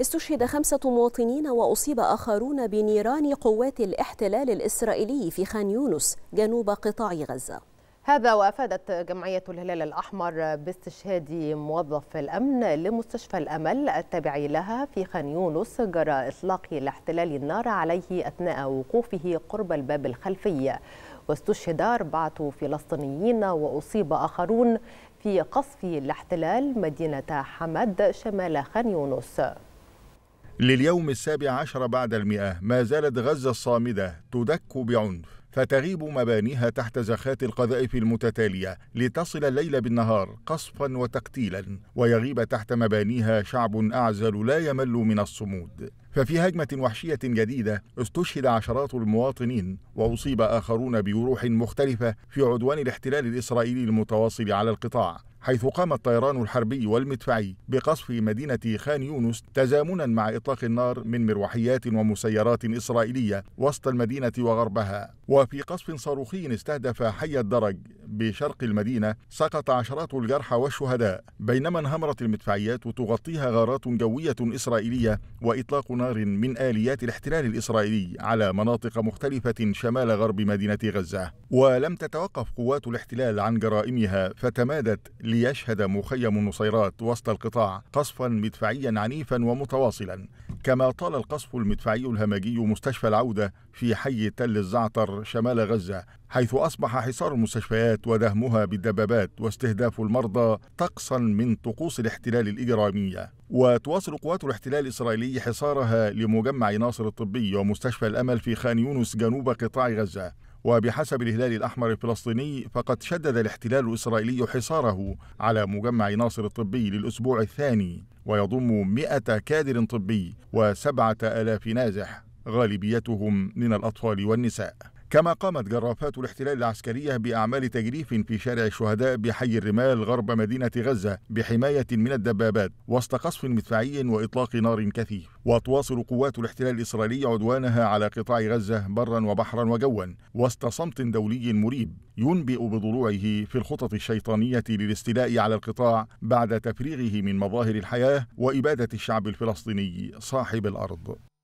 استشهد خمسة مواطنين وأصيب آخرون بنيران قوات الاحتلال الإسرائيلي في خان يونس جنوب قطاع غزة هذا وأفادت جمعية الهلال الأحمر باستشهاد موظف الأمن لمستشفى الأمل التابع لها في خان يونس جرى إطلاق الاحتلال النار عليه أثناء وقوفه قرب الباب الخلفي واستشهد أربعة فلسطينيين وأصيب آخرون في قصف الاحتلال مدينة حمد شمال خان يونس لليوم السابع عشر بعد المئة ما زالت غزة الصامدة تدك بعنف فتغيب مبانيها تحت زخات القذائف المتتالية لتصل الليل بالنهار قصفا وتقتيلا ويغيب تحت مبانيها شعب أعزل لا يمل من الصمود ففي هجمة وحشية جديدة استشهد عشرات المواطنين وأصيب آخرون بجروح مختلفة في عدوان الاحتلال الإسرائيلي المتواصل على القطاع حيث قام الطيران الحربي والمدفعي بقصف مدينة خان يونس تزامنا مع إطلاق النار من مروحيات ومسيرات إسرائيلية وسط المدينة وغربها وفي قصف صاروخي استهدف حي الدرج بشرق المدينة سقط عشرات الجرحى والشهداء بينما انهمرت المدفعيات تغطيها غارات جوية إسرائيلية وإطلاق نار من آليات الاحتلال الإسرائيلي على مناطق مختلفة شمال غرب مدينة غزة ولم تتوقف قوات الاحتلال عن جرائمها فتمادت ليشهد مخيم النصيرات وسط القطاع قصفا مدفعيا عنيفا ومتواصلا كما طال القصف المدفعي الهمجي مستشفى العودة في حي تل الزعتر شمال غزة حيث أصبح حصار المستشفيات ودهمها بالدبابات واستهداف المرضى طقسا من طقوس الاحتلال الإجرامية وتواصل قوات الاحتلال الإسرائيلي حصارها لمجمع ناصر الطبي ومستشفى الأمل في خان يونس جنوب قطاع غزة وبحسب الهلال الأحمر الفلسطيني فقد شدد الاحتلال الإسرائيلي حصاره على مجمع ناصر الطبي للأسبوع الثاني ويضم 100 كادر طبي وسبعة آلاف نازح غالبيتهم من الأطفال والنساء كما قامت جرافات الاحتلال العسكرية بأعمال تجريف في شارع الشهداء بحي الرمال غرب مدينة غزة بحماية من الدبابات وسط قصف مدفعي وإطلاق نار كثيف وتواصل قوات الاحتلال الإسرائيلي عدوانها على قطاع غزة برا وبحرا وجوا وسط صمت دولي مريب ينبئ بضلوعه في الخطط الشيطانية للاستيلاء على القطاع بعد تفريغه من مظاهر الحياة وإبادة الشعب الفلسطيني صاحب الأرض